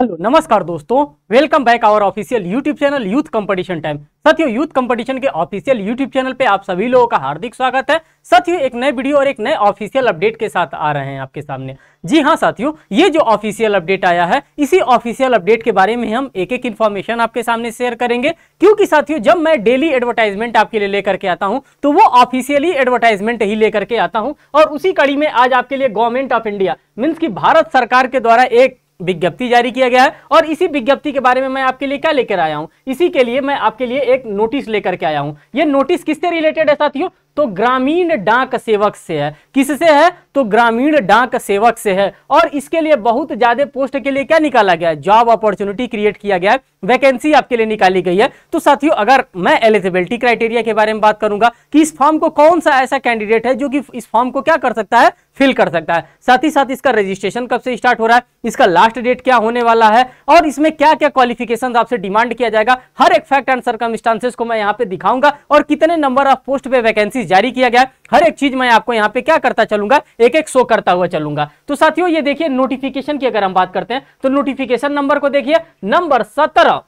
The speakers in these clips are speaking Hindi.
हेलो नमस्कार दोस्तों welcome back our official YouTube channel youth competition time साथियों यूथ कंपटीशन के ऑफिशियल यूट्यूब चैनल पे आप सभी लोगों का हार्दिक स्वागत है साथियों एक नए वीडियो और एक नए ऑफिशियल अपडेट के साथ आ रहे हैं आपके सामने जी हां साथियों ये जो ऑफिशियल अपडेट आया है इसी ऑफिशियल अपडेट के बारे में हम एक एक इन्फॉर्मेशन आपके सामने शेयर करेंगे क्योंकि साथियों जब मैं डेली एडवर्टाइजमेंट आपके लिए लेकर के आता हूँ तो वो ऑफिशियली एडवर्टाइजमेंट ही लेकर के आता हूँ और उसी कड़ी में आज आपके लिए गवर्नमेंट ऑफ इंडिया मीन्स की भारत सरकार के द्वारा एक विज्ञप्ति जारी किया गया है और इसी विज्ञप्ति के बारे में मैं आपके लिए क्या लेकर आया हूं इसी के लिए मैं आपके लिए एक नोटिस लेकर के आया हूं यह नोटिस किससे रिलेटेड है साथियों तो ग्रामीण डाक सेवक से है किससे है तो ग्रामीण डाक सेवक से है और इसके लिए बहुत ज़्यादा पोस्ट के लिए क्या निकाला गया है जॉब अपॉर्चुनिटी क्रिएट किया गया है वैकेंसी आपके लिए निकाली गई है तो साथियों अगर मैं एलिजिबिलिटी क्राइटेरिया के बारे में बात करूंगा कि इस फॉर्म को कौन सा ऐसा कैंडिडेट है जो कि इस फॉर्म को क्या कर सकता है फिल कर सकता है साथ ही साथ इसका रजिस्ट्रेशन कब से स्टार्ट हो रहा है इसका लास्ट डेट क्या होने वाला है और इसमें क्या क्या क्वालिफिकेशन आपसे डिमांड किया जाएगा हर एक फैक्ट एंड सरकमस्टांसेस को मैं यहाँ पे दिखाऊंगा और कितने नंबर ऑफ पोस्ट पे वैकेंसी नोटिस जारी किया गया हर एक चीज मैं आपको यहाँ पे क्या करता चलूंगा एक एक शो करता हुआ चलूंगा तो साथियों ये देखिए नोटिफिकेशन की अगर हम बात करते हैं तो नोटिफिकेशन नंबर को देखिए नंबर सत्रह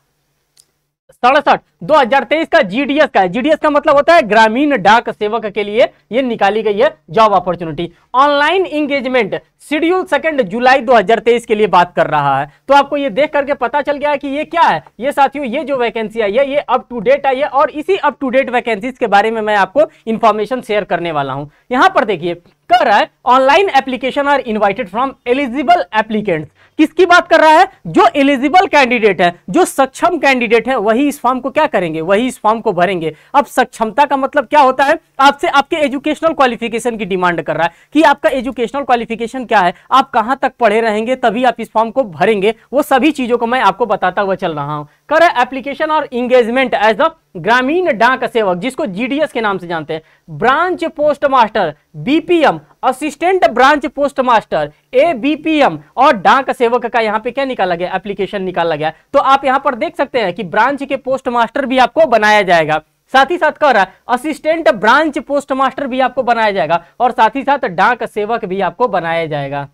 सड़सठ दो हजार तेईस का जीडीएस का है जीडीएस का मतलब होता है ग्रामीण डाक सेवक के लिए ये निकाली गई है job opportunity online engagement schedule second July 2023 के लिए बात कर रहा है तो आपको ये देख करके पता चल गया है कि ये क्या है ये साथियों ये जो वैकेंसी आई है ये अप टू डेट आई है और इसी अप टू डेट वैकेंसी के बारे में मैं आपको इन्फॉर्मेशन शेयर करने वाला हूँ यहाँ पर देखिए कर रहा है online application are invited from eligible applicants किसकी बात कर रहा है जो एलिजिबल कैंडिडेट है जो सक्षम कैंडिडेट है वही इस फॉर्म को क्या करेंगे वही इस फॉर्म को भरेंगे अब सक्षमता का मतलब क्या होता है आपसे आपके एजुकेशनल क्वालिफिकेशन की डिमांड कर रहा है कि आपका एजुकेशनल क्वालिफिकेशन क्या है आप कहां तक पढ़े रहेंगे तभी आप इस फॉर्म को भरेंगे वो सभी चीजों को मैं आपको बताता हुआ चल रहा हूं कर एप्लीकेशन और इंगेजमेंट एज द ग्रामीण डाक सेवक जिसको जीडीएस के नाम से जानते हैं branch postmaster BPM assistant branch postmaster A BPM और डाक सेवक का यहाँ पे क्या निकाला गया एप्लीकेशन निकाला गया तो आप यहाँ पर देख सकते हैं कि ब्रांच के पोस्ट मास्टर भी आपको बनाया जाएगा साथ ही साथ कह रहा है असिस्टेंट ब्रांच पोस्ट मास्टर भी आपको बनाया जाएगा और साथ ही साथ डाक सेवक भी आपको बनाया जाएगा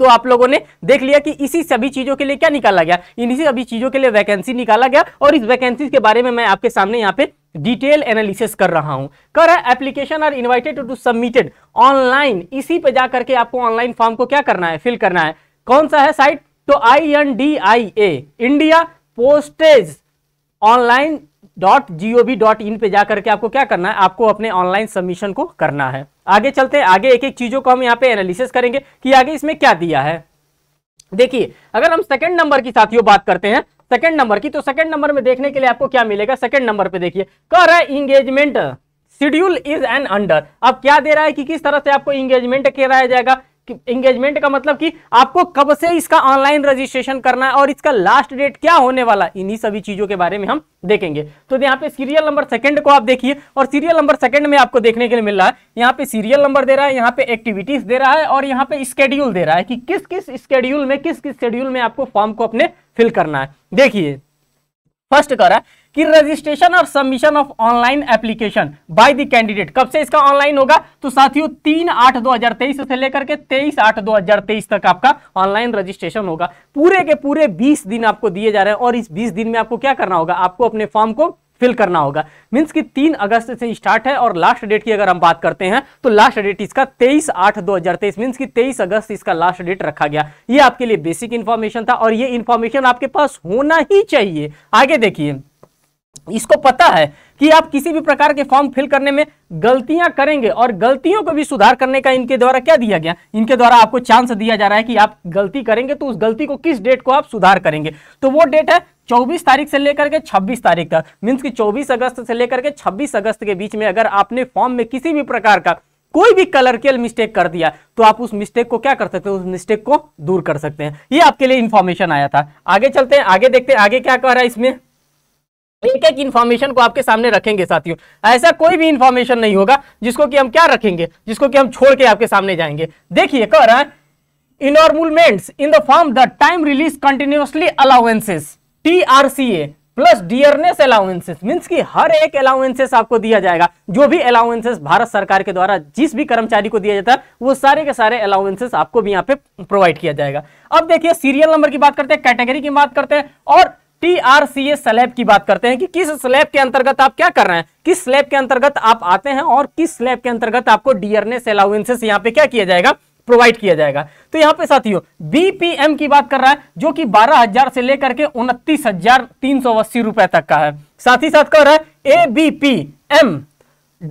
तो आप लोगों ने देख लिया कि इसी सभी चीज़ों के लिए क्या निकाला गया इन्हीं सभी चीज़ों के लिए वैकेंसी निकाला गया और इस वैकेंसी के बारे में मैं आपके सामने यहाँ पे डिटेल एनालिसिस कर रहा हूं कर है application are invited to submitted online इसी पे जा करके आपको ऑनलाइन फॉर्म को क्या करना है फिल करना है कौन सा है साइट तो I N D I A India postage online dot G O V dot in पर जा करके आपको क्या करना है आपको अपने ऑनलाइन सबमिशन को करना है आगे चलते हैं आगे एक एक चीज़ों को हम यहाँ पे एनालिसिस करेंगे कि आगे इसमें क्या दिया है देखिए अगर हम सेकंड नंबर की साथियों बात करते हैं सेकंड नंबर की तो सेकंड नंबर में देखने के लिए आपको क्या मिलेगा सेकंड नंबर पे देखिए कह रहा है engagement schedule is an under अब क्या दे रहा है कि किस तरह से आपको इंगेजमेंट कराया जाएगा एंगेजमेंट का मतलब कि आपको कब से इसका ऑनलाइन रजिस्ट्रेशन करना है और इसका लास्ट डेट क्या होने वाला इन्हीं सभी चीजों के बारे में हम देखेंगे तो यहाँ पे सीरियल नंबर सेकंड को आप देखिए और सीरियल नंबर सेकंड में आपको देखने के लिए मिल रहा है यहाँ पे सीरियल नंबर दे रहा है यहाँ पे एक्टिविटीज दे रहा है और यहाँ पे स्केड्यूल दे रहा है कि किस किस स्केड्यूल में किस किस शेड्यूल में आपको फॉर्म को अपने फिल करना है देखिए फर्स्ट कह रहा है कि रजिस्ट्रेशन और submission of online application by the candidate कब से इसका ऑनलाइन होगा तो साथियों तीन आठ दो हजार तेईस से लेकर के तेईस आठ दो हजार तेईस तक आपका ऑनलाइन रजिस्ट्रेशन होगा पूरे के पूरे बीस दिन आपको दिए जा रहे हैं और इस बीस दिन में आपको क्या करना होगा आपको अपने फॉर्म को फिल करना होगा मीन्स कि तीन अगस्त से स्टार्ट है और लास्ट डेट की अगर हम बात करते हैं तो लास्ट डेट इसका तेईस आठ दो हजार तेईस मीन्स कि तेईस अगस्त इसका लास्ट डेट रखा गया ये आपके लिए बेसिक इन्फॉर्मेशन था और ये इन्फॉर्मेशन आपके पास होना ही चाहिए आगे देखिए इसको पता है कि आप किसी भी प्रकार के फॉर्म फिल करने में गलतियां करेंगे और गलतियों को भी सुधार करने का इनके द्वारा क्या दिया गया इनके द्वारा आपको चांस दिया जा रहा है कि आप गलती करेंगे तो उस गलती को किस डेट को आप सुधार करेंगे तो वो डेट है 24 तारीख से लेकर के 26 तारीख तक मीन्स की चौबीस अगस्त से लेकर के छब्बीस अगस्त के बीच में अगर आपने फॉर्म में किसी भी प्रकार का कोई भी कलर के मिस्टेक कर दिया तो आप उस मिस्टेक को क्या कर सकते हैं उस मिस्टेक को दूर कर सकते हैं ये आपके लिए इंफॉर्मेशन आया था आगे चलते हैं आगे देखते हैं आगे क्या कह रहा है इसमें एक एक इन्फॉर्मेशन को आपके सामने रखेंगे साथियों ऐसा कोई भी इन्फॉर्मेशन नहीं होगा जिसको कि हम क्या रखेंगे जिसको कि हम छोड़ के आपके सामने जाएंगे देखिए कह रहा है emoluments in the form the time release continuously allowances T R C A plus dearness allowances means कि हर एक अलाउंसेस आपको दिया जाएगा जो भी अलाउंसेस भारत सरकार के द्वारा जिस भी कर्मचारी को दिया जाता है वो सारे के सारे अलाउंसेस आपको भी यहाँ पे प्रोवाइड किया जाएगा अब देखिए सीरियल नंबर की बात करते हैं कैटेगरी की बात करते हैं और टी स्लैब की बात करते हैं कि किस स्लैब के अंतर्गत आप क्या कर रहे हैं किस स्लैब के अंतर्गत आप आते हैं और किस स्लैब के अंतर्गत आपको डीआरएनएस अलाउेंसेस यहां पे क्या किया जाएगा प्रोवाइड किया जाएगा तो यहाँ पे साथियों बीपीएम की बात कर रहा है जो कि 12000 से लेकर के उनतीस रुपए तक का है साथ ही साथ कह रहा है एबीपीएम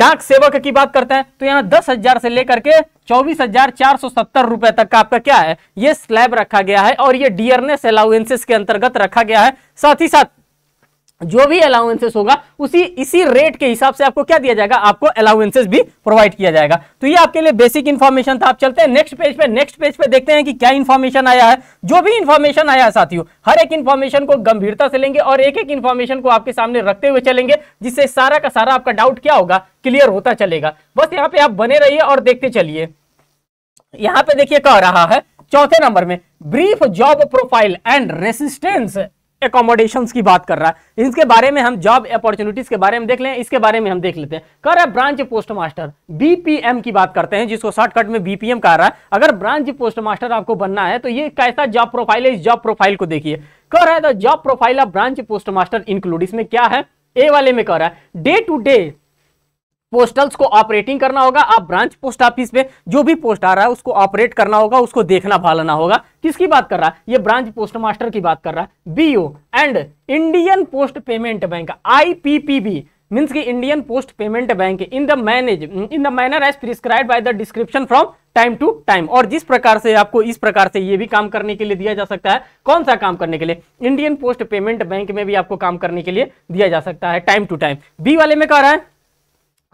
डाक सेवक की बात करते हैं तो यहाँ दस हजार से लेकर के चौबीस हजार चार सौ सत्तर रुपए तक का आपका क्या है ये स्लैब रखा गया है और ये डियरनेस अलाउेंसेस के अंतर्गत रखा गया है साथ ही साथ जो भी अलाउंसेस होगा उसी इसी रेट के हिसाब से आपको क्या दिया जाएगा आपको अलाउंसेस भी प्रोवाइड किया जाएगा तो ये आपके लिए बेसिक इन्फॉर्मेशन था आप चलते हैं नेक्स्ट पेज पे नेक्स्ट पेज पे देखते हैं कि क्या इन्फॉर्मेशन आया है जो भी इन्फॉर्मेशन आया है साथियों हर एक इन्फॉर्मेशन को गंभीरता से लेंगे और एक एक इन्फॉर्मेशन को आपके सामने रखते हुए चलेंगे जिससे सारा का सारा आपका डाउट क्या होगा क्लियर होता चलेगा बस यहाँ पे आप बने रहिए और देखते चलिए यहाँ पे देखिए कह रहा है चौथे नंबर में brief job profile and resistance accommodation की बात कर रहा है इसके बारे में हम जॉब अपॉर्चुनिटीज के बारे में देख लें इसके बारे में हम देख लेते हैं कर है ब्रांच पोस्ट मास्टर बीपीएम की बात करते हैं जिसको शॉर्टकट में बीपीएम कह रहा है अगर ब्रांच पोस्ट मास्टर आपको बनना है तो ये कैसा जॉब प्रोफाइल है इस जॉब प्रोफाइल को देखिए कर है the job profile of branch postmaster include इसमें क्या है ए वाले में कर रहा है डे टू डे पोस्टल्स को ऑपरेटिंग करना होगा आप ब्रांच पोस्ट ऑफिस में जो भी पोस्ट आ रहा है उसको ऑपरेट करना होगा उसको देखना भालना होगा किसकी बात कर रहा है ये ब्रांच पोस्ट मास्टर की बात कर रहा है BO and Indian post payment bank IPPB means की Indian post payment bank in the manage in the manner as prescribe by the description from time to time और जिस प्रकार से आपको इस प्रकार से ये भी काम करने के लिए दिया जा सकता है कौन सा काम करने के लिए इंडियन पोस्ट पेमेंट बैंक में भी आपको काम करने के लिए दिया जा सकता है टाइम टू टाइम बी वाले में कह रहा है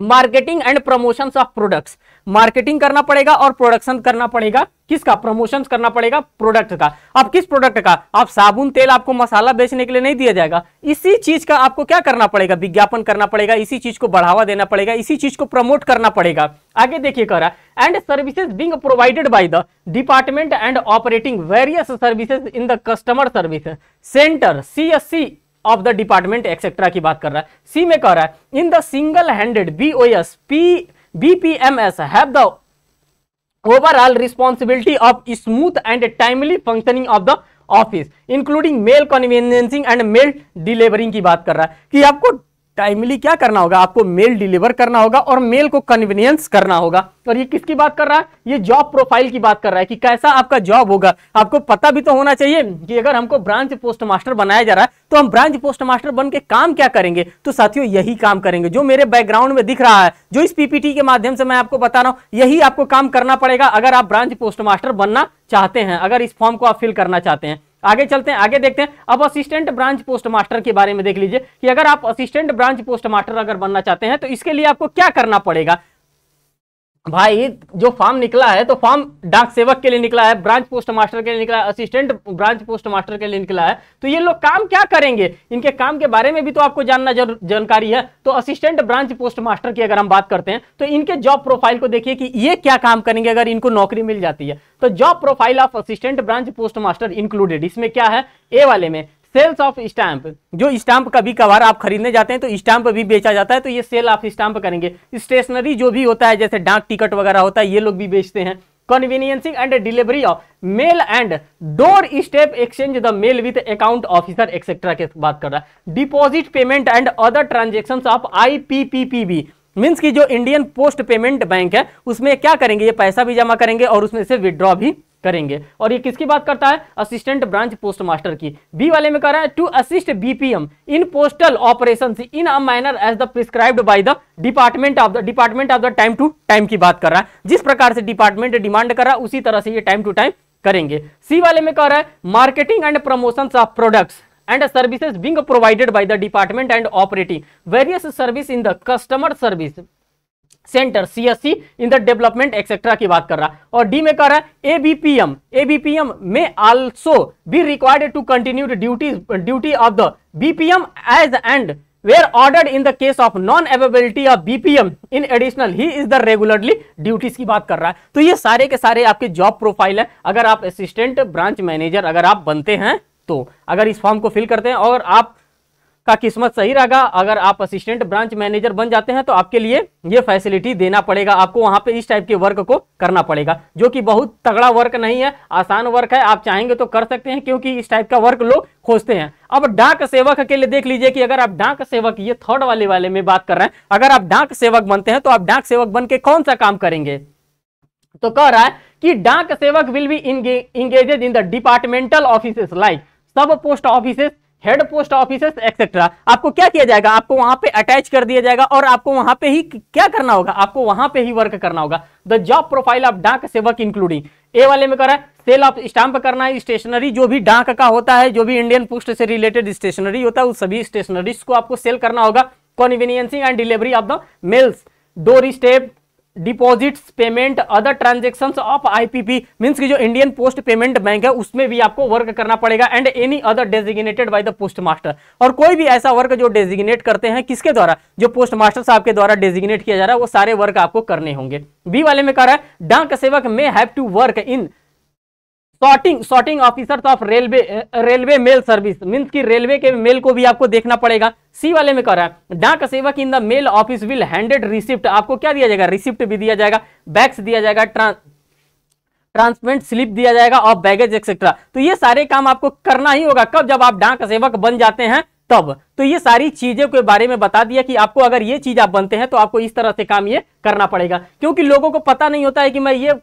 marketing and promotion of products marketing करना पड़ेगा और प्रोडक्शन करना पड़ेगा किसका प्रमोशन करना पड़ेगा प्रोडक्ट का अब किस प्रोडक्ट का आप साबुन तेल आपको मसाला बेचने के लिए नहीं दिया जाएगा इसी चीज का आपको क्या करना पड़ेगा विज्ञापन करना पड़ेगा इसी चीज को बढ़ावा देना पड़ेगा इसी चीज को प्रमोट करना पड़ेगा आगे देखिए कह रहा and services being provided by the department and operating various services in the customer service centre C of the department etcetera की बात कर रहा है सी में कह रहा है in the single handed B O S P B P M S have the overall responsibility of smooth and timely functioning of office including mail conveyancing and mail delivering की बात कर रहा है कि आपको टाइमली क्या करना होगा आपको मेल डिलीवर करना होगा और मेल को कन्वीनियंस करना होगा और ये किसकी बात कर रहा है ये जॉब प्रोफाइल की बात कर रहा है कि कैसा आपका जॉब होगा आपको पता भी तो होना चाहिए कि अगर हमको ब्रांच पोस्ट मास्टर बनाया जा रहा है तो हम ब्रांच पोस्ट मास्टर बन के काम क्या करेंगे तो साथियों यही काम करेंगे जो मेरे बैकग्राउंड में दिख रहा है जो इस पीपीटी के माध्यम से मैं आपको बता रहा हूँ यही आपको काम करना पड़ेगा अगर आप ब्रांच पोस्ट मास्टर बनना चाहते हैं अगर इस फॉर्म को आप फिल करना चाहते हैं आगे चलते हैं आगे देखते हैं अब असिस्टेंट ब्रांच पोस्ट मास्टर के बारे में देख लीजिए कि अगर आप असिस्टेंट ब्रांच पोस्ट मास्टर अगर बनना चाहते हैं तो इसके लिए आपको क्या करना पड़ेगा भाई जो फॉर्म निकला है तो फॉर्म डाक सेवक के लिए निकला है ब्रांच पोस्ट मास्टर के लिए निकला है असिस्टेंट ब्रांच पोस्ट मास्टर के लिए निकला है तो ये लोग काम क्या करेंगे इनके काम के बारे में भी तो आपको जानना जानकारी है तो असिस्टेंट ब्रांच पोस्ट मास्टर की अगर हम बात करते हैं तो इनके जॉब प्रोफाइल को देखिए कि ये क्या काम करेंगे अगर इनको नौकरी मिल जाती है तो job profile of assistant branch postmaster included इसमें क्या है ए वाले में सेल्स ऑफ स्टैंप जो स्टैंप कभी कभार आप खरीदने जाते हैं तो स्टैंप भी बेचा जाता है तो ये सेल ऑफ स्टैंप करेंगे स्टेशनरी जो भी होता है जैसे डाक टिकट वगैरह होता है ये लोग भी बेचते हैं conveyancing and delivery of mail and doorstep exchange the mail with account officer etcetera के बात कर रहा है deposit payment and other transaction of I P P P B means की जो इंडियन पोस्ट पेमेंट बैंक है उसमें क्या करेंगे ये पैसा भी जमा करेंगे और उसमें से विड्रॉ भी करेंगे और ये किसकी बात करता है असिस्टेंट ब्रांच पोस्ट मास्टर की बी वाले में कह रहा है to assist BPM in postal operation in a minor as the prescribed by the department of the department of the time to time की बात कर रहा है जिस प्रकार से डिपार्टमेंट डिमांड कर रहा है उसी तरह से ये टाइम टू टाइम करेंगे सी वाले में कह रहा है marketing and promotion of products and services being provided by the department and operating various service in the customer service centre CSC in the development etcetera की बात कर रहा है और डी में कह रहा है एबीपीएम एबीपीएम में also be required to continue duty duty of the BPM as and were ordered in the case of non availability of bpm in additional he is the regularly duties की बात कर रहा है तो ये सारे के सारे आपके जॉब प्रोफाइल है अगर आप असिस्टेंट ब्रांच मैनेजर अगर आप बनते हैं तो अगर इस फॉर्म को फिल करते हैं और आप का किस्मत सही रहेगा अगर आप असिस्टेंट ब्रांच मैनेजर बन जाते हैं तो आपके लिए ये फैसिलिटी देना पड़ेगा आपको वहां पे इस टाइप के वर्क को करना पड़ेगा जो कि बहुत तगड़ा वर्क नहीं है आसान वर्क है आप चाहेंगे तो कर सकते हैं क्योंकि इस टाइप का वर्क लोग खोजते हैं अब डाक सेवक के लिए देख लीजिए कि अगर आप डाक सेवक ये थर्ड वाले वाले में बात कर रहे हैं अगर आप डाक सेवक बनते हैं तो आप डाक सेवक बन के कौन सा काम करेंगे तो कह रहा है कि Dak Sevak will be engaged in the departmental office like sub post offices head post office etcetera आपको क्या किया जाएगा आपको वहां पे अटैच कर दिया जाएगा और आपको वहां पे ही क्या करना होगा आपको वहां पे ही वर्क करना होगा द जॉब प्रोफाइल ऑफ डाक सेवक इंक्लूडिंग ए वाले में करा है सेल ऑफ स्टाम्प करना है स्टेशनरी जो भी डाक का होता है जो भी इंडियन पोस्ट से रिलेटेड स्टेशनरी होता है उस सभी स्टेशनरीज को आपको सेल करना होगा conveyancing and delivery of the mails door step deposits payment other transaction of IPP means की जो इंडियन पोस्ट पेमेंट बैंक है उसमें भी आपको वर्क करना पड़ेगा and any other designated by the post master और कोई भी ऐसा वर्क जो डेजिग्नेट करते हैं किसके द्वारा जो पोस्ट मास्टर साहब के द्वारा डेजिग्नेट किया जा रहा है वो सारे वर्क आपको करने होंगे बी वाले में कह रहा है Dak Sevak may have to work in sorting sorting officers of railway railway mail service means की रेलवे के मेल को भी आपको देखना पड़ेगा सी वाले में कर रहा है Dak Sevak in the mail office will handed receipt आपको क्या दिया जाएगा रिसिप्ट भी दिया जाएगा बैग्स दिया जाएगा ट्रांस ट्रांसपेरेंट स्लिप दिया जाएगा ऑफ बैगेज एक्सेट्रा तो ये सारे काम आपको करना ही होगा कब जब आप डाक सेवक बन जाते हैं तब तो ये सारी चीजों के बारे में बता दिया कि आपको अगर ये चीज आप बनते हैं तो आपको इस तरह से काम ये करना पड़ेगा क्योंकि लोगों को पता नहीं होता है कि मैं ये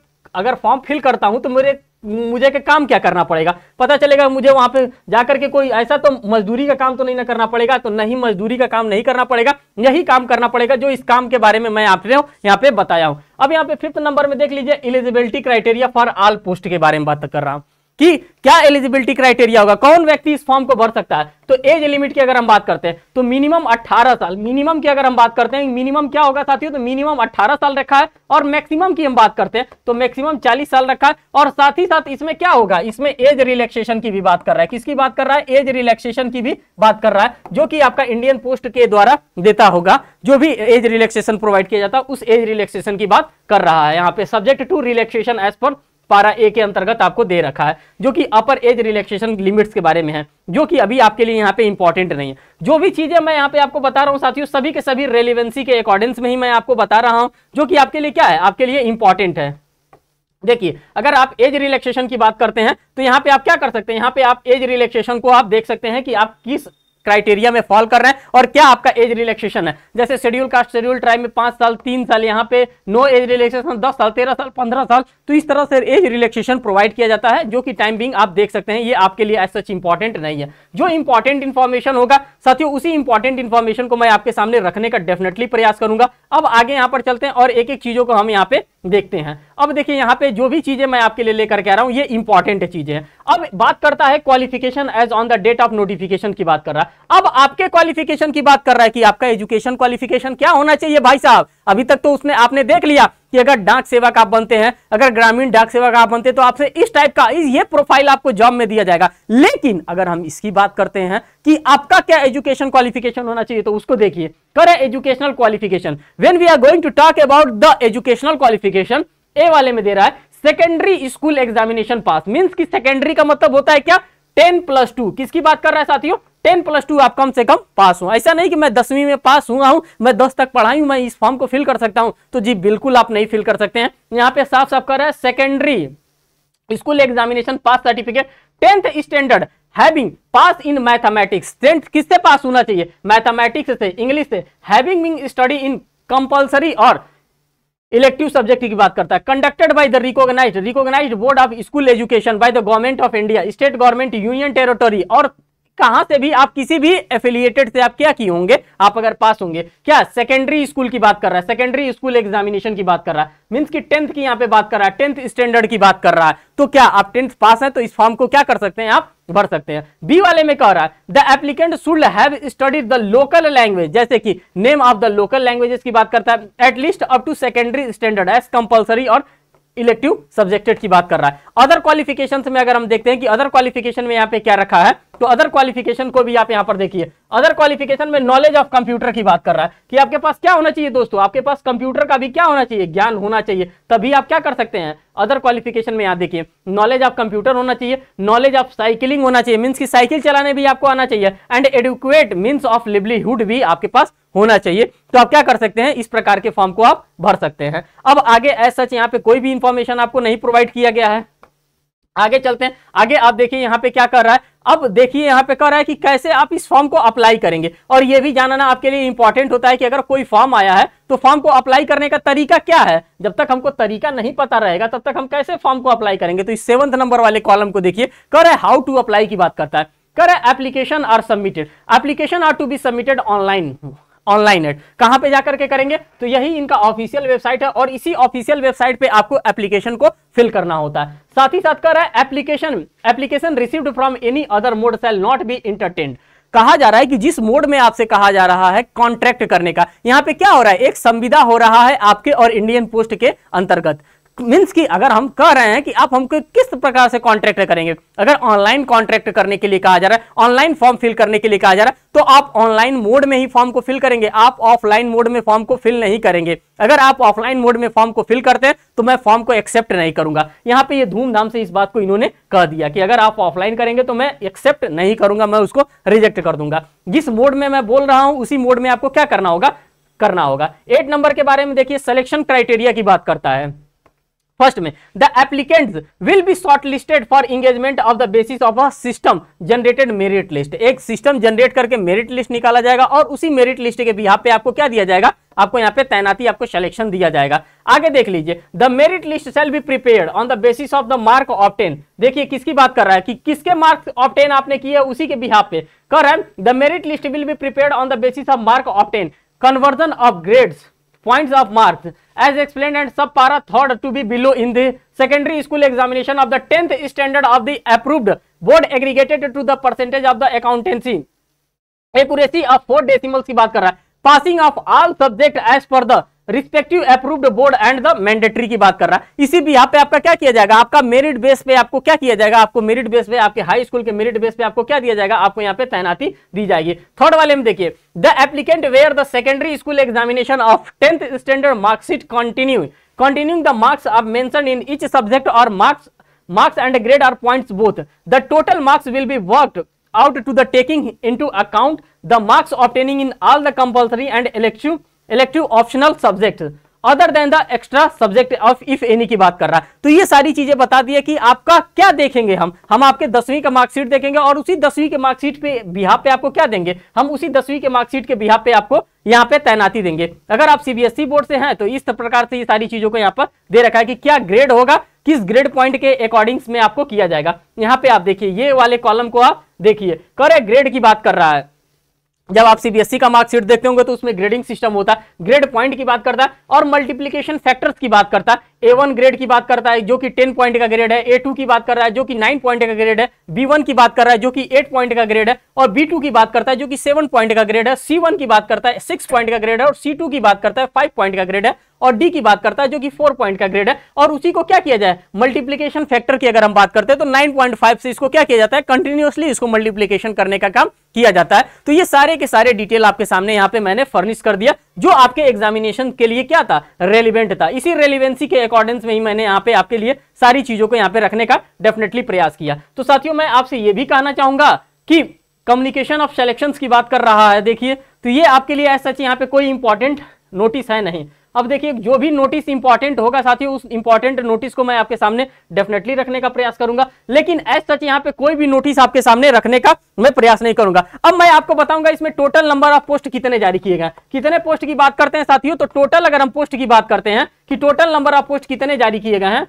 अगर फॉर्म फिल करता हूं तो मेरे मुझे के काम क्या करना पड़ेगा पता चलेगा मुझे वहाँ पे जाकर के कोई ऐसा तो मजदूरी का काम तो नहीं ना करना पड़ेगा तो नहीं मजदूरी का काम नहीं करना पड़ेगा यही काम करना पड़ेगा जो इस काम के बारे में मैं आपने यहाँ पे बताया हूँ अब यहाँ पे फिफ्थ नंबर में देख लीजिए eligibility criteria for all post के बारे में बात कर रहा हूँ कि क्या एलिजिबिलिटी क्राइटेरिया होगा कौन व्यक्ति इस फॉर्म को भर सकता है तो एज लिमिट की अगर हम बात करते हैं तो मिनिमम 18 साल मिनिमम की अगर हम बात करते हैं मिनिमम क्या होगा साथियों तो मिनिमम 18 साल रखा है और मैक्सिमम की हम बात करते हैं तो मैक्सिमम 40 साल रखा है और साथ ही साथ इसमें क्या होगा इसमें एज रिलैक्सेशन की भी बात कर रहा है किसकी बात कर रहा है एज रिलैक्सेशन की भी बात कर रहा है जो कि आपका इंडियन पोस्ट के द्वारा देता होगा जो भी एज रिलैक्सेशन प्रोवाइड किया जाता है उस एज रिलैक्सेशन की बात कर रहा है यहाँ पे subject to relaxation as per पारा ए के अंतर्गत आपको दे रखा है जो कि अपर एज रिलैक्सेशन लिमिट्स के बारे में है जो कि अभी आपके लिए यहाँ पे इंपॉर्टेंट नहीं है जो भी चीज़ें मैं यहाँ पे आपको बता रहा हूँ साथियों सभी के सभी रेलिवेंसी के अकॉर्डेंस में ही मैं आपको बता रहा हूँ जो कि आपके लिए क्या है आपके लिए इंपॉर्टेंट है देखिए अगर आप एज रिलैक्सेशन की बात करते हैं तो यहाँ पे आप क्या कर सकते हैं यहाँ पे आप एज रिलैक्सेशन को आप देख सकते हैं कि आप किस क्राइटेरिया में फॉल कर रहे हैं और क्या आपका एज रिलैक्सेशन है जैसे शेड्यूल कास्ट शेड्यूल ट्राइब में पांच साल तीन साल यहाँ पे नो एज रिलैक्सेशन दस साल तेरह साल पंद्रह साल तो इस तरह से एज रिलैक्सेशन प्रोवाइड किया जाता है जो कि टाइम बिंग आप देख सकते हैं ये आपके लिए एज सच इंपॉर्टेंट नहीं है जो इंपॉर्टेंट इन्फॉर्मेशन होगा साथियों उसी इंपॉर्टेंट इन्फॉर्मेशन को मैं आपके सामने रखने का डेफिनेटली प्रयास करूंगा अब आगे यहाँ पर चलते हैं और एक एक चीजों को हम यहाँ पे देखते हैं अब देखिए यहाँ पे जो भी चीजें मैं आपके लिए लेकर के आ रहा हूँ ये इंपॉर्टेंट चीजें हैं अब बात करता है qualification age on the date of notification की बात कर रहा है अब आपके क्वालिफिकेशन की बात कर रहा है कि आपका एजुकेशन क्वालिफिकेशन क्या होना चाहिए भाई साहब अभी तक तो उसने आपने देख लिया कि अगर डाक सेवक आप बनते हैं अगर ग्रामीण डाक सेवक आप बनते हैं तो आपसे इस टाइप का ये प्रोफाइल आपको जॉब में दिया जाएगा लेकिन अगर हम इसकी बात करते हैं कि आपका क्या एजुकेशन क्वालिफिकेशन होना चाहिए तो उसको देखिए करें educational qualification when we are going to talk about the educational qualification A वाले में दे रहा है secondary school examination pass means की सेकेंडरी का मतलब होता है क्या टेन प्लस टू किसकी बात कर रहा है साथियों टेन प्लस टू आप कम से कम पास हो ऐसा नहीं कि मैं दसवीं में पास हुआ हूँ मैं दस तक पढ़ाई हूँ मैं इस फॉर्म को फिल कर सकता हूँ तो जी बिल्कुल आप नहीं फिल कर सकते हैं यहाँ पे साफ साफ कर रहा है secondary school examination pass certificate tenth standard having pass in mathematics tenth किससे पास होना चाहिए मैथमेटिक्स से इंग्लिश से having being study in compulsory और इलेक्टिव सब्जेक्ट की बात करता है conducted by the recognised recognised board of school education by the government of India state government union territory और कहां से भी आप किसी भी एफिलियेटेड से आप क्या किए होंगे आप अगर पास होंगे क्या सेकेंडरी स्कूल की बात कर रहा है सेकेंडरी स्कूल एग्जामिनेशन की बात कर रहा है मीन्स की टेंथ की यहां पे बात कर रहा है टेंथ स्टैंडर्ड की बात कर रहा है तो क्या आप टेंथ पास हैं तो इस फॉर्म को क्या कर सकते हैं आप भर सकते हैं बी वाले में कह रहा है the applicant should have studied the local language जैसे कि name of the local languages की बात करता है at least up to secondary standard as compulsory और इलेक्टिव सब्जेक्टेड की बात कर रहा है अदर क्वालिफिकेशन में अगर हम देखते हैं कि अदर क्वालिफिकेशन में यहाँ पे क्या रखा है तो अदर क्वालिफिकेशन को भी आप यहाँ पर देखिए अदर क्वालिफिकेशन में नॉलेज ऑफ कंप्यूटर की बात कर रहा है कि आपके पास क्या होना चाहिए दोस्तों आपके पास कंप्यूटर का भी क्या होना चाहिए ज्ञान होना चाहिए तभी आप क्या कर सकते हैं अदर क्वालिफिकेशन में यहाँ देखिए नॉलेज ऑफ कंप्यूटर होना चाहिए नॉलेज ऑफ साइकिलिंग होना चाहिए मीन्स की साइकिल चलाने भी आपको आना चाहिए and adequate means of livelihood भी आपके पास होना चाहिए तो आप क्या कर सकते हैं इस प्रकार के फॉर्म को आप भर सकते हैं अब आगे एज सच यहाँ पे कोई भी इंफॉर्मेशन आपको नहीं प्रोवाइड किया गया है आगे चलते हैं आगे आप देखिए यहाँ पे क्या कर रहा है अब देखिए यहाँ पे कर रहा है कि कैसे आप इस फॉर्म को अप्लाई करेंगे और ये भी जानना आपके लिए इंपॉर्टेंट होता है कि अगर कोई फॉर्म आया है तो फॉर्म को अप्लाई करने का तरीका क्या है जब तक हमको तरीका नहीं पता रहेगा तब तक हम कैसे फॉर्म को अप्लाई करेंगे तो इस सेवंथ नंबर वाले कॉलम को देखिए कर है हाउ टू अप्लाई की बात करता है कर application are submitted application are to be submitted online online एड कहां पे जाकर के करेंगे तो यही इनका ऑफिशियल वेबसाइट है और इसी ऑफिशियल वेबसाइट पे आपको एप्लीकेशन को फिल करना होता है साथ ही साथ कर रहा है application application received from any other mode shall not be entertained कहा जा रहा है कि जिस मोड में आपसे कहा जा रहा है कॉन्ट्रैक्ट करने का यहां पे क्या हो रहा है एक संविदा हो रहा है आपके और इंडियन पोस्ट के अंतर्गत मीन्स कि अगर हम कह रहे हैं कि आप हमको किस प्रकार से कॉन्ट्रैक्ट करेंगे अगर ऑनलाइन कॉन्ट्रैक्ट करने के लिए कहा जा रहा है ऑनलाइन फॉर्म फिल करने के लिए कहा जा रहा है तो आप ऑनलाइन मोड में ही फॉर्म को फिल करेंगे आप ऑफलाइन मोड में फॉर्म को फिल नहीं करेंगे अगर आप ऑफलाइन मोड में फॉर्म को फिल करते हैं तो मैं फॉर्म को एक्सेप्ट नहीं करूंगा यहाँ पे ये धूमधाम से इस बात को इन्होंने कह दिया कि अगर आप ऑफलाइन करेंगे तो मैं एक्सेप्ट नहीं करूंगा मैं उसको रिजेक्ट कर दूंगा जिस मोड में मैं बोल रहा हूँ उसी मोड में आपको क्या करना होगा करना होगा एट नंबर के बारे में देखिए सिलेक्शन क्राइटेरिया की बात करता है फर्स्ट में the applicant will be short listed for engagement of the basis of a system generated merit list एक सिस्टम जनरेट करके मेरिट लिस्ट निकाला जाएगा और उसी मेरिट लिस्ट के यहाँ पे आपको क्या दिया जाएगा आपको यहाँ पे तैनाती आपको सिलेक्शन दिया जाएगा आगे देख लीजिए the merit list shall be prepare on the basis of the mark obtain देखिए किसकी बात कर रहा है कि किसके मार्क्स ऑप्टेन आपने किए उसी के बिहार पे कर है the merit list will be prepare on the basis of mark obtain conversion of grades points of marks as explain and sub para thought to be below in the school examination of the tenth standard of the approved board aggregated to the percentage of the accountancy accuracy of four decimals की बात कर रहा है passing of all subject as per the respective approved board and the mandatory की बात कर रहा है इसी भी यहाँ पे आपका क्या किया जाएगा आपका मेरिट बेस पे आपको क्या किया जाएगा आपको मेरिट बेस पे आपके हाई स्कूल के मेरिट बेस पे आपको क्या दिया जाएगा आपको यहाँ पे तैनाती दी जाएगी थर्ड वाले में देखिए the applicant where the secondary school examination of tenth standard marksheet continue continuing the marks आप मेंशन इन इच सब्जेक्ट और marks marks and grade are points both the total marks will be worked out to the taking into account the marks obtaining in all the compulsory and elective elective optional subject other than the extra subject of if any की बात कर रहा है तो ये सारी चीजें बता दी कि आपका क्या देखेंगे हम हम आपके दसवीं का मार्कशीट देखेंगे और उसी दसवीं के मार्कशीट पे बिहार पे आपको क्या देंगे हम उसी दसवीं के मार्कशीट के बिहार पे आपको यहाँ पे तैनाती देंगे अगर आप सीबीएसई बोर्ड e से हैं तो इस प्रकार से ये सारी चीजों को यहाँ पर दे रखा है कि क्या ग्रेड होगा किस ग्रेड पॉइंट के अकॉर्डिंग्स में आपको किया जाएगा यहाँ पे आप देखिए ये वाले कॉलम को आप देखिए करे ग्रेड की बात कर रहा है जब आप सीबीएसई e का मार्कशीट देखते होंगे तो उसमें ग्रेडिंग सिस्टम होता है ग्रेड पॉइंट की बात करता है और मल्टीप्लीकेशन फैक्टर्स की बात करता है ए वन ग्रेड की बात करता है जो कि टेन पॉइंट का ग्रेड है ए टू की बात कर रहा है जो कि नाइन पॉइंट का ग्रेड है बी वन की बात कर रहा है जो कि एट पॉइंट का ग्रेड है और बी टू की बात करता है जो कि सेवन पॉइंट का ग्रेड है सी वन की बात करता है सिक्स पॉइंट का ग्रेड है और सी टू की बात करता है फाइव पॉइंट का ग्रेड है और डी की बात करता है जो कि फोर पॉइंट का ग्रेड है और उसी को क्या किया जाए मल्टीप्लीकेशन फैक्टर की अगर हम बात करते हैं तो नाइन पॉइंट फाइव से इसको क्या किया जाता है कंटिन्यूसली इसको मल्टीप्लीकेशन करने का काम किया जाता है तो ये सारे के सारे डिटेल आपके सामने यहाँ पे मैंने फर्निश कर दिया जो आपके एग्जामिनेशन के लिए क्या था रेलिवेंट था इसी रेलिवेंसी के अकॉर्डेंस में ही मैंने यहाँ पे आपके लिए सारी चीज़ों को यहाँ पे रखने का डेफिनेटली प्रयास किया तो साथियों मैं आपसे ये भी कहना चाहूंगा कि कम्युनिकेशन ऑफ सेलेक्शंस की बात कर रहा है देखिए तो ये आपके लिए ऐसा यहाँ पे कोई इंपॉर्टेंट नोटिस है नहीं अब देखिए जो भी नोटिस इंपॉर्टेंट होगा साथियों उस इंपॉर्टेंट नोटिस को मैं आपके सामने डेफिनेटली रखने का प्रयास करूंगा लेकिन एज सच यहाँ पे कोई भी नोटिस आपके सामने रखने का मैं प्रयास नहीं करूंगा अब मैं आपको बताऊंगा इसमें टोटल नंबर ऑफ पोस्ट कितने जारी किए गए कितने पोस्ट की बात करते हैं साथियों तो टोटल अगर हम पोस्ट की बात करते हैं कि टोटल नंबर ऑफ पोस्ट कितने जारी किए गए हैं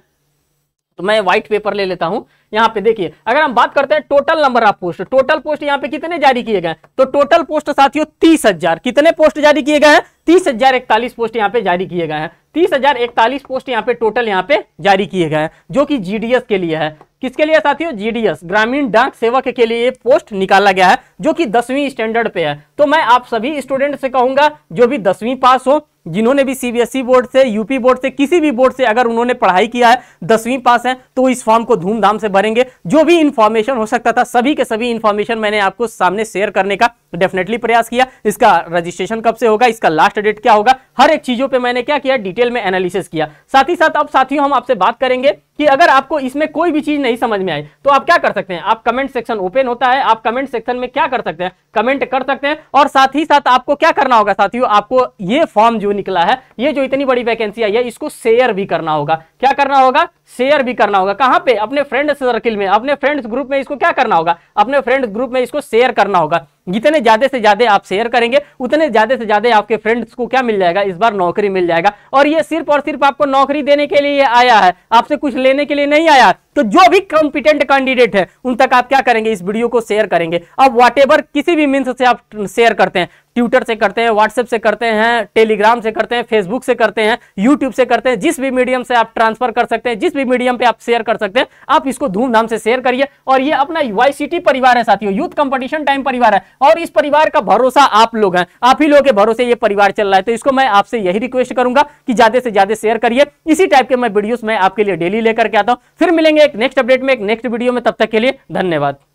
तो मैं व्हाइट पेपर ले लेता हूं यहाँ पे देखिए अगर हम बात करते हैं total number of post total post यहाँ पे कितने जारी किए गए तो टोटल पोस्ट साथियों तीस हजार कितने पोस्ट जारी किए गए हैं तीस हजार इकतालीस पोस्ट यहाँ पे जारी किए गए हैं तीस हजार इकतालीस पोस्ट यहाँ पे टोटल यहाँ पे जारी किए गए हैं जो कि जीडीएस के लिए है किसके लिए साथियों जीडीएस ग्रामीण डाक सेवक के लिए पोस्ट निकाला गया है जो कि दसवीं स्टैंडर्ड पे है तो मैं आप सभी स्टूडेंट से कहूंगा जो भी दसवीं पास हो जिन्होंने भी सीबीएसई बोर्ड e से यूपी बोर्ड से किसी भी बोर्ड से अगर उन्होंने पढ़ाई किया है दसवीं पास है तो इस फॉर्म को धूमधाम से भरेंगे जो भी इन्फॉर्मेशन हो सकता था सभी के सभी इन्फॉर्मेशन मैंने आपको सामने शेयर करने का डेफिनेटली प्रयास किया इसका रजिस्ट्रेशन कब से होगा इसका लास्ट डेट क्या होगा हर एक चीजों पर मैंने क्या किया डिटेल में एनालिसिस किया साथ ही साथ अब साथियों हम आपसे बात करेंगे कि अगर आपको इसमें कोई भी चीज नहीं समझ में आई तो आप क्या कर सकते हैं आप कमेंट सेक्शन ओपन होता है आप कमेंट सेक्शन में क्या कर सकते हैं कमेंट कर सकते हैं और साथ ही साथ आपको क्या करना होगा साथियों आपको ये फॉर्म जो निकला है ये जो इतनी बड़ी वैकेंसी आई है इसको शेयर भी करना होगा क्या करना होगा शेयर भी करना होगा कहां पे अपने फ्रेंड सर्किल में अपने फ्रेंड्स ग्रुप में इसको क्या करना होगा अपने फ्रेंड्स ग्रुप में इसको शेयर करना होगा जितने ज़्यादा से ज़्यादा आप शेयर करेंगे उतने ज़्यादा से ज़्यादा आपके फ्रेंड्स को क्या मिल जाएगा इस बार नौकरी मिल जाएगा और ये सिर्फ और सिर्फ आपको नौकरी देने के लिए आया है आपसे कुछ लेने के लिए नहीं आया तो जो भी कॉम्पिटेंट कैंडिडेट है उन तक आप क्या करेंगे इस वीडियो को शेयर करेंगे अब वॉट किसी भी मीन्स से आप शेयर करते हैं ट्विटर से करते हैं व्हाट्सएप से करते हैं टेलीग्राम से करते हैं फेसबुक से करते हैं यूट्यूब से करते हैं जिस भी मीडियम से आप ट्रांसफर कर सकते हैं जिस भी मीडियम पे आप शेयर कर सकते हैं आप इसको धूमधाम से शेयर करिए और ये अपना वाई परिवार है साथियों यूथ कंपटीशन टाइम परिवार है और इस परिवार का भरोसा आप लोग हैं आप ही लोग के भरोसे ये परिवार चल रहा है तो इसको मैं आपसे यही रिक्वेस्ट करूंगा कि ज्यादा से ज्यादा शेयर करिए इसी टाइप के मैं वीडियोस मैं आपके लिए डेली लेकर के आता हूं फिर मिलेंगे एक नेक्स्ट अपडेट में एक नेक्स्ट वीडियो में तब तक के लिए धन्यवाद